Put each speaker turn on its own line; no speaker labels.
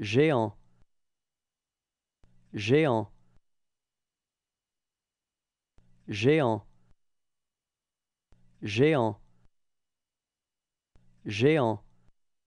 géant géant géant géant géant